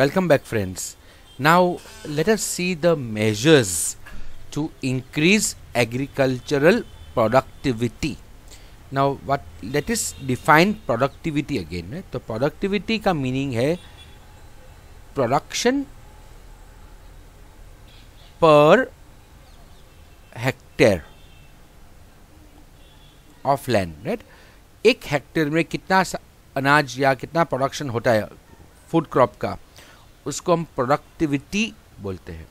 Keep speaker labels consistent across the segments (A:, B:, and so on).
A: Welcome back friends. Now let us see the measures to increase agricultural productivity. Now what let us define productivity again. Right? तो productivity ka meaning hai production per hectare of land right एक hectare में कितना अनाज या कितना production होता है food crop का उसको हम प्रोडक्टिविटी बोलते हैं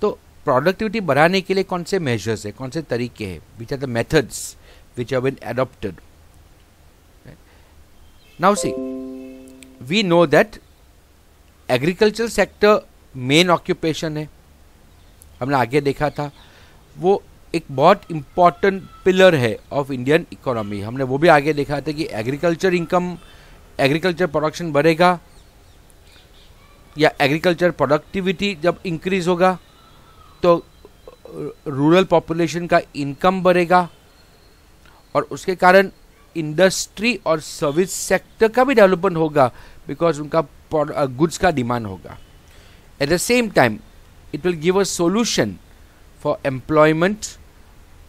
A: तो प्रोडक्टिविटी बढ़ाने के लिए कौन से मेजर्स है कौन से तरीके हैं which are the methods which are been adopted now see we know that agriculture sector main occupation है हमने आगे देखा था वो एक बहुत इम्पॉर्टेंट पिलर है ऑफ इंडियन इकोनॉमी हमने वो भी आगे देखा था कि एग्रीकल्चर इनकम एग्रीकल्चर प्रोडक्शन बढ़ेगा या एग्रीकल्चर प्रोडक्टिविटी जब इंक्रीज होगा तो रूरल पॉपुलेशन का इनकम बढ़ेगा और उसके कारण इंडस्ट्री और सर्विस सेक्टर का भी डेवलपमेंट होगा बिकॉज उनका गुड्स uh, का डिमांड होगा at the same time it will give a solution for employment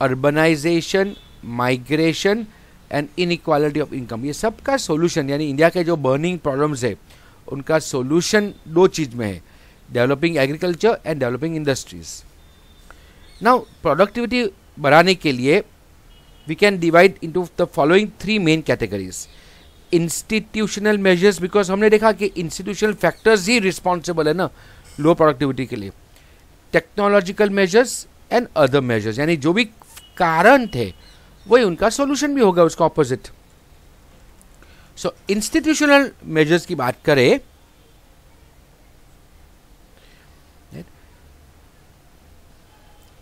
A: urbanisation migration and inequality of income ये सबका सोल्यूशन यानी इंडिया के जो बर्निंग प्रॉब्लम्स है उनका सोल्यूशन दो चीज में है developing agriculture and developing industries now productivity बढ़ाने के लिए we can divide into the following three main categories institutional measures because हमने देखा कि इंस्टीट्यूशनल फैक्टर्स ही रिस्पॉन्सिबल है ना लो प्रोडक्टिविटी के लिए technological measures and other measures यानी जो भी कारण थे वही उनका सोल्यूशन भी होगा उसका ऑपोजिट सो इंस्टीट्यूशनल मेजर्स की बात करें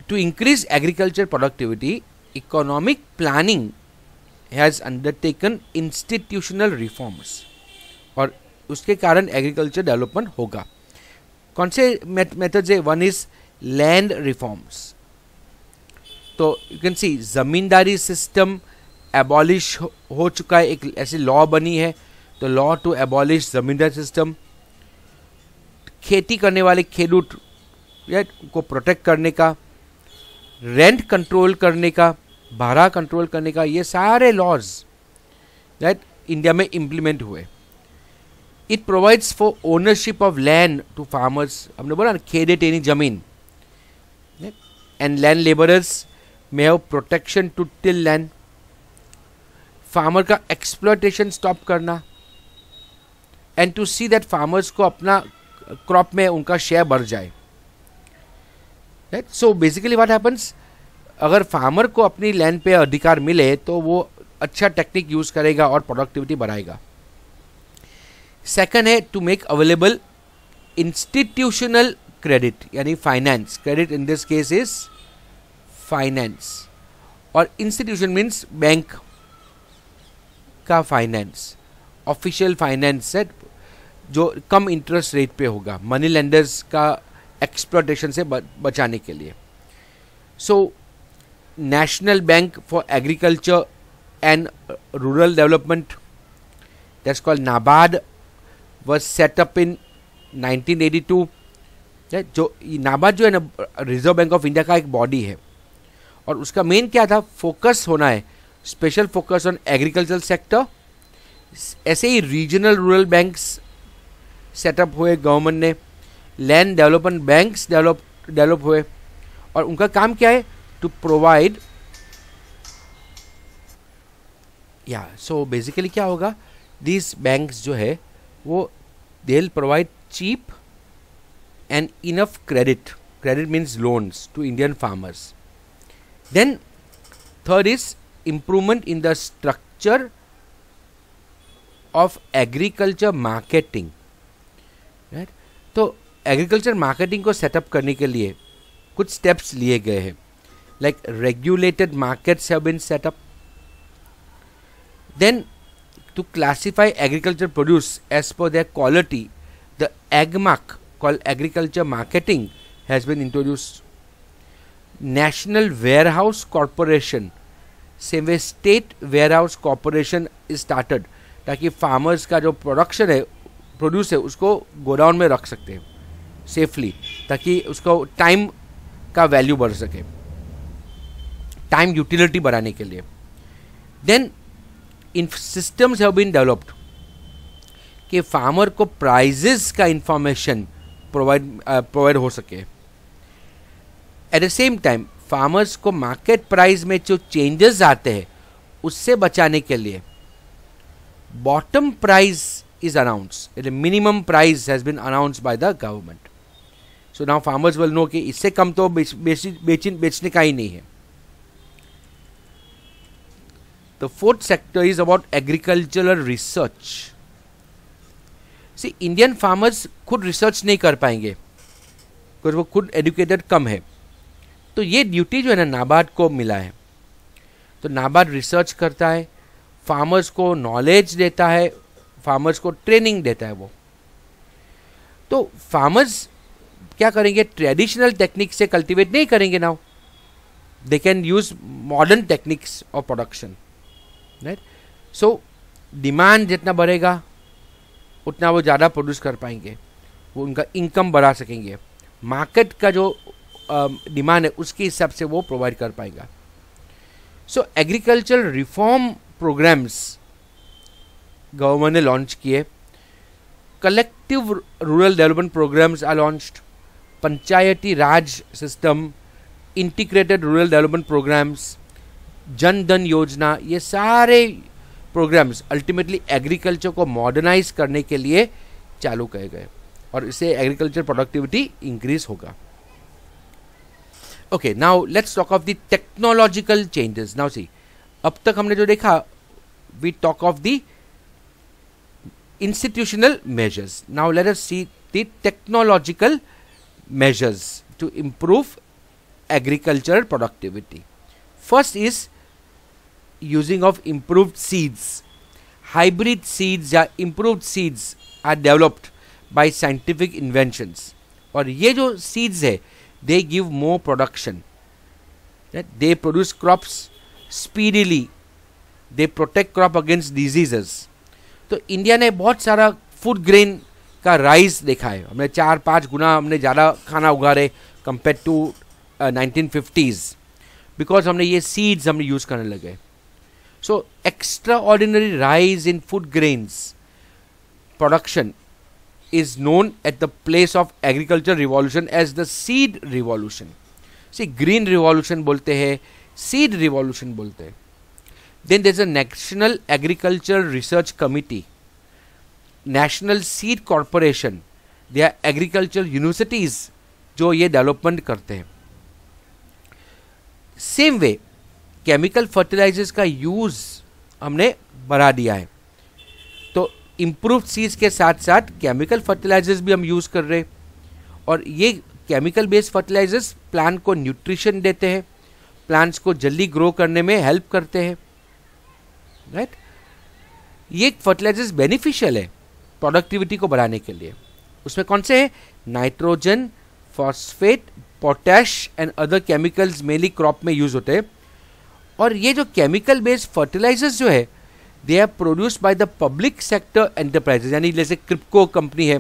A: to increase agriculture productivity economic planning has undertaken institutional reforms और उसके कारण एग्रीकल्चर डेवलपमेंट होगा कौन से मेथड्स है वन इज लैंड रिफॉर्म्स तो you can see zamindari system abolish हो चुका है एक ऐसी लॉ बनी है तो law to abolish zamindar system खेती करने वाले खेडूत को प्रोटेक्ट करने का रेंट कंट्रोल करने का भाड़ा कंट्रोल करने का ये सारे लॉज राइट इंडिया में इम्प्लीमेंट हुए it provides for ownership of land to farmers हमने बोला ना खेडेट टेनी जमीन and land labourers may have protection to till land farmer का एक्सप्लोटेशन स्टॉप करना and to see that farmers को अपना क्रॉप में उनका शेयर बढ़ जाए सो बेसिकली वाट हैपन्स अगर फार्मर को अपनी लैंड पे अधिकार मिले तो वो अच्छा टेक्निक यूज़ करेगा और प्रोडक्टिविटी बढ़ाएगा सेकेंड है to make available institutional credit यानी finance credit in this case is finance और इंस्टीट्यूशन मीन्स बैंक का फाइनेंस ऑफिशियल फाइनेंस सेट जो कम इंटरेस्ट रेट पे होगा मनी लेंडर्स का एक्सप्लोटेशन से बचाने के लिए so national bank for agriculture and rural development that's called NABARD व सेटअप इन in 1982 जो नाबार्ड जो है ना रिजर्व बैंक ऑफ इंडिया का एक बॉडी है और उसका मेन क्या था फोकस होना है special focus on agriculture sector ऐसे ही रीजनल रूरल बैंक्स सेटअप हुए गवर्नमेंट ने land development banks develop develop हुए और उनका काम क्या है टू प्रोवाइड या सो बेसिकली क्या होगा दिस बैंक्स जो है वो they provide cheap and enough credit credit means loans to Indian farmers then third is improvement in the structure of agriculture marketing right तो एग्रीकल्चर मार्केटिंग को setup करने के लिए कुछ स्टेप्स लिए गए हैं like regulated markets have been setup then to classify agriculture produce as per their quality the Agmark called agriculture marketing has been introduced national warehouse corporation same way state ware house corporation is started ताकि farmers का जो production है produce है उसको godown में रख सकते हैं सेफली ताकि उसको टाइम का वैल्यू बढ़ सके टाइम यूटिलिटी बढ़ाने के लिए then in systems have been developed कि फार्मर को प्राइजेस का इंफॉर्मेशन प्रोवाइड प्रोवाइड हो सके at the same time farmers को मार्केट प्राइस में जो चेंजेस आते हैं उससे बचाने के लिए bottom price is announce minimum price has been announce by the government so now farmers will know कि इससे कम तो बेचने बेच, बेच, का ही नहीं है the fourth sector is about agricultural research see Indian farmers खुद रिसर्च नहीं कर पाएंगे वो खुद एडुकेटेड कम है तो ये ड्यूटी जो है ना नाबार्ड को मिला है तो नाबार्ड रिसर्च करता है फार्मर्स को नॉलेज देता है फार्मर्स को ट्रेनिंग देता है वो तो फार्मर्स क्या करेंगे ट्रेडिशनल टेक्निक से कल्टीवेट नहीं करेंगे now they can use modern techniques of production right so demand जितना बढ़ेगा उतना वो ज़्यादा प्रोड्यूस कर पाएंगे वो उनका इनकम बढ़ा सकेंगे मार्केट का जो डिमांड um, है उसके हिसाब से वो प्रोवाइड कर पाएगा so agriculture reform programmes government ने लॉन्च किए collective rural development programmes are launched Panchayati Raj system integrated rural development programmes Jan Dhan Yojana ये सारे प्रोग्राम्स अल्टीमेटली एग्रीकल्चर को मॉडर्नाइज करने के लिए चालू किए गए और इससे एग्रीकल्चर प्रोडक्टिविटी इंक्रीज होगा okay now let's talk of the technological changes now see अब तक हमने जो देखा we talk of the institutional measures now let us see the technological measures to improve agriculture productivity first is using of improve seeds hybrid seeds या improve seeds are developed by scientific inventions और ये जो seeds है they give more production. Right? They produce crops speedily. They protect crop against diseases. तो India ने बहुत सारा food grain का राइज देखा है हमने चार पाँच गुना हमने ज़्यादा खाना उगा रहे compare to nineteen fifties because हमने ये सीड्स हमने यूज़ करने लगे so extraordinary rise in food grains production is known at the place of agriculture revolution as the seed revolution see green revolution bolte hai seed revolution bolte hai then there's a national agriculture research committee national seed corporation they are agricultural universities जो ये development करते हैं same way chemical fertilisers का use हमने बढ़ा दिया है improve seize के साथ साथ केमिकल फर्टिलाइजर्स भी हम यूज़ कर रहे हैं और ये केमिकल बेस्ड फर्टिलाइजर्स प्लांट को न्यूट्रिशन देते हैं प्लांट्स को जल्दी ग्रो करने में हेल्प करते हैं राइट right? ये फर्टिलाइजर्स बेनिफिशियल है प्रोडक्टिविटी को बढ़ाने के लिए उसमें कौन से हैं nitrogen phosphate potash and other chemicals mainly crop में यूज़ होते हैं और ये जो केमिकल बेस्ड फर्टिलाइजर्स जो है they are produced by the public sector enterprises यानी जैसे क्रिप्को कंपनी है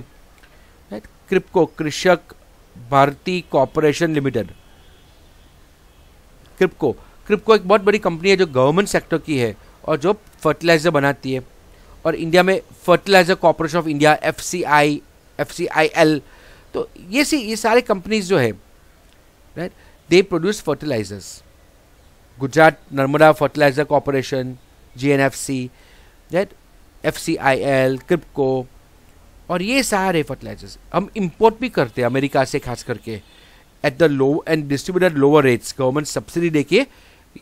A: क्रिप्को कृषक भारती कॉरपोरेशन लिमिटेड क्रिप्को क्रिप्को एक बहुत बड़ी कंपनी है जो गवर्नमेंट सेक्टर की है और जो फर्टिलाइज़र बनाती है और इंडिया में fertiliser corporation of India F C I F C I L तो ये सी ये सारे कंपनीज जो है right they produce fertilisers Gujarat Narmada fertiliser corporation G N F C I L KRIBHCO और ये सारे फर्टिलाइजर्स हम इम्पोर्ट भी करते हैं अमेरिका से खास करके at the low and distributed lower rates government subsidy दे के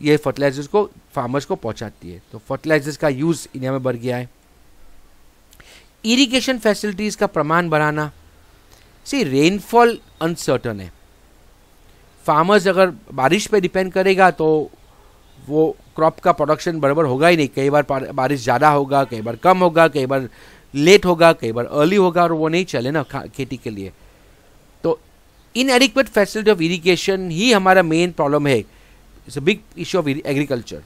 A: ये फर्टिलाइजर्स को फार्मर्स को पहुंचाती है तो फर्टिलाइजर्स का यूज़ इंडिया में बढ़ गया है इरिगेशन फैसिलिटीज़ का प्रमाण बढ़ाना सी रेनफॉल अनसर्टन है फार्मर्स अगर बारिश पे डिपेंड करेगा तो वो क्रॉप का प्रोडक्शन बराबर होगा ही नहीं कई बार बारिश ज़्यादा होगा कई बार कम होगा कई बार लेट होगा कई बार अर्ली होगा और वो नहीं चले ना खेती के लिए तो inadequate facility of irrigation ही हमारा मेन प्रॉब्लम है it's a big issue of agriculture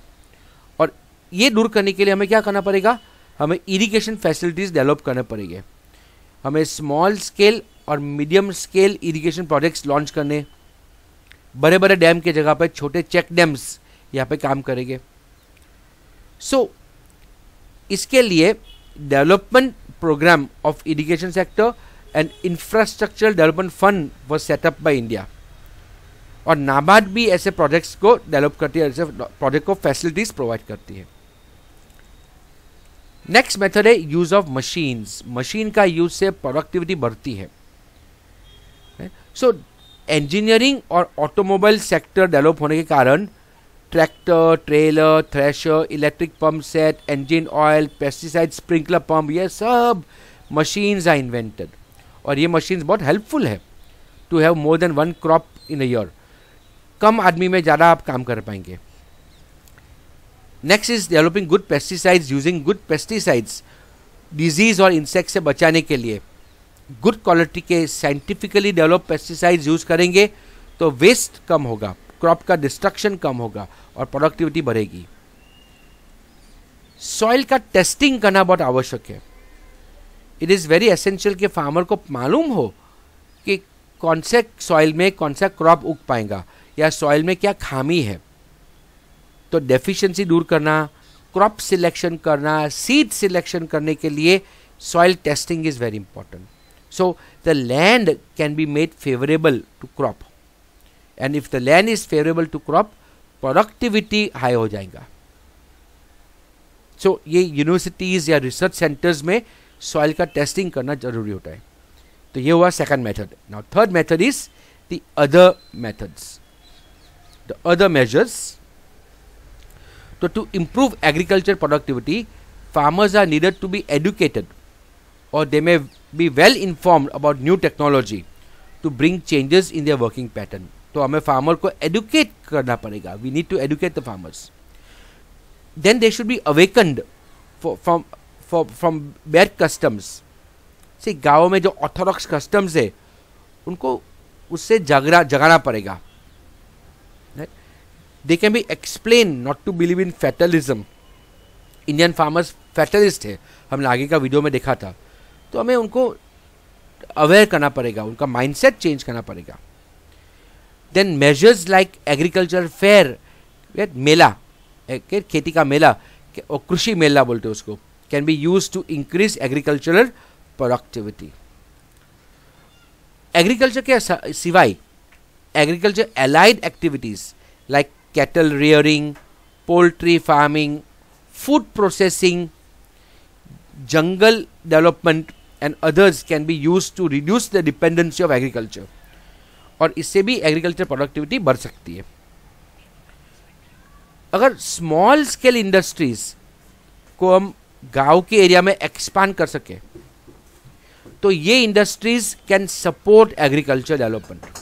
A: और ये दूर करने के लिए हमें क्या करना पड़ेगा हमें इरीगेशन फैसिलिटीज़ डेवलप करने पड़ेंगे हमें स्मॉल स्केल और medium scale irrigation projects launch करने बड़े बड़े डैम के जगह पर छोटे चेक डैम्स यहाँ पे काम करेंगे सो so, इसके लिए development programme of irrigation sector and infrastructural development fund was set up by India और नाबार्ड भी ऐसे प्रोजेक्ट्स को डेवलप करती है ऐसे प्रोजेक्ट को फैसिलिटीज प्रोवाइड करती है नेक्स्ट मेथड है यूज ऑफ मशीन्स मशीन का यूज से प्रोडक्टिविटी बढ़ती है सो इंजीनियरिंग और ऑटोमोबाइल सेक्टर डेवलप होने के कारण tractor trailer thresher electric pump set engine oil pesticide sprinkler pump ये सब मशीन्स आर इन्वेंटेड और ये मशीन्स बहुत हेल्पफुल है to have more than one crop in year कम आदमी में ज़्यादा आप काम कर पाएंगे next is developing good pesticides using good pesticides disease और इंसेक्ट से बचाने के लिए गुड क्वालिटी के साइंटिफिकली डेवलप पेस्टिसाइड्स यूज़ करेंगे तो वेस्ट कम होगा क्रॉप का डिस्ट्रक्शन कम होगा और प्रोडक्टिविटी बढ़ेगी सॉइल का टेस्टिंग करना बहुत आवश्यक है इट इज़ वेरी एसेंशियल कि फार्मर को मालूम हो कि कौन से सॉइल में कौन सा क्रॉप उग पाएगा या सॉइल में क्या खामी है तो डेफिशिएंसी दूर करना क्रॉप सिलेक्शन करना सीड सिलेक्शन करने के लिए soil testing is very important so the land can be made favourable to crop and if the land is favourable to crop productivity high हो जाएगा सो so, ये universities या research centres में soil का testing करना जरूरी होता है तो ये हुआ second method now third method is the other methods the other measures तो to improve agriculture productivity farmers are needed to be educated or they may be well informed about new technology to bring changes in their working pattern. तो हमें farmer को educate करना पड़ेगा we need to educate the farmers then they should be awakened from from bad customs से गाँव में जो Orthodox customs है उनको उससे जगरा जगाना पड़ेगा they can be explain not to believe in fatalism Indian farmers fatalist है हमने आगे का वीडियो में देखा था तो हमें उनको अवेयर करना पड़ेगा उनका माइंडसेट चेंज करना पड़ेगा then measures like agriculture fair मेला खेती का मेला और कृषि मेला बोलते हैं उसको can be use to increase agricultural productivity agriculture के सिवाय agriculture allied activities like cattle rearing poultry farming food processing जंगल development and others can be use to reduce the dependency of agriculture और इससे भी एग्रीकल्चर प्रोडक्टिविटी बढ़ सकती है अगर स्मॉल स्केल इंडस्ट्रीज को हम गांव के एरिया में एक्सपांड कर सके तो ये industries can support agriculture development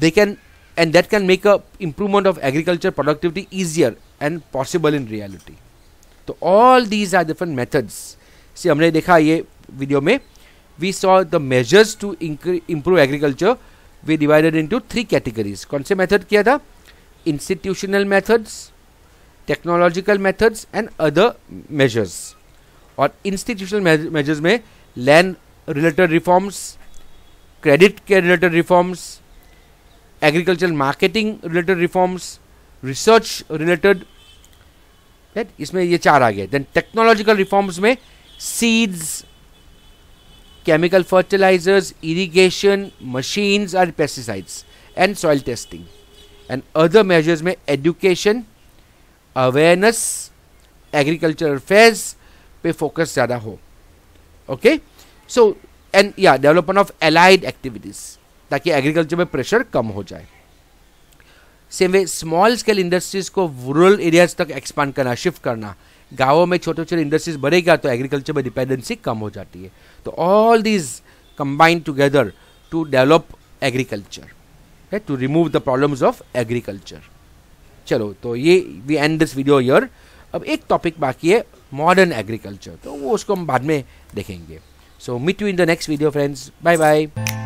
A: they can and that can make a improvement of agriculture productivity easier and possible in reality तो all these are different methods से हमने देखा ये वीडियो में we saw the measures to improve agriculture we divided into three categories kaun se method kiya tha institutional methods technological methods and other measures और institutional measures में land related reforms credit care related reforms agricultural marketing related reforms research related right? इसमें ये चार आ गए then technological reforms में seeds chemical fertilizers, irrigation, machines and pesticides and soil testing. And other measures may education, awareness, agricultural affairs pe focus zyada ho. okay? So and yeah, development of allied activities ताकि agriculture में pressure कम हो जाए Same way, small scale industries को rural areas तक expand करना shift करना गाँवों में छोटे छोटे इंडस्ट्रीज बढ़ेगा तो एग्रीकल्चर में डिपेंडेंसी कम हो जाती है तो all these combine together to develop agriculture है to remove the problems of agriculture चलो तो ये we end this video here अब एक टॉपिक बाकी है मॉडर्न एग्रीकल्चर तो वो उसको हम बाद में देखेंगे so meet you in the next video friends bye bye